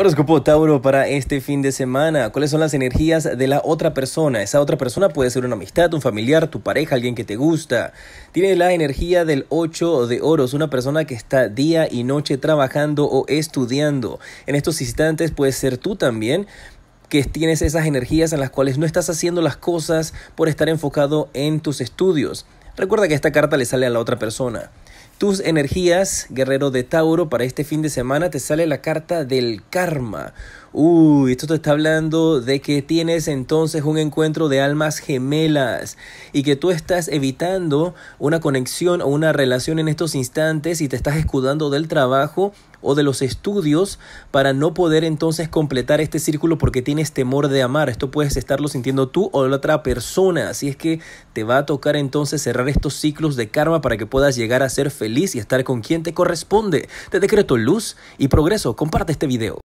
Horóscopo Tauro para este fin de semana. ¿Cuáles son las energías de la otra persona? Esa otra persona puede ser una amistad, un familiar, tu pareja, alguien que te gusta. Tiene la energía del 8 de oros, una persona que está día y noche trabajando o estudiando. En estos instantes puedes ser tú también que tienes esas energías en las cuales no estás haciendo las cosas por estar enfocado en tus estudios. Recuerda que esta carta le sale a la otra persona tus energías, guerrero de Tauro, para este fin de semana te sale la carta del karma. Uy, esto te está hablando de que tienes entonces un encuentro de almas gemelas y que tú estás evitando una conexión o una relación en estos instantes y te estás escudando del trabajo o de los estudios para no poder entonces completar este círculo porque tienes temor de amar. Esto puedes estarlo sintiendo tú o la otra persona. Así es que te va a tocar entonces cerrar estos ciclos de karma para que puedas llegar a ser feliz y estar con quien te corresponde. Te decreto luz y progreso. Comparte este video.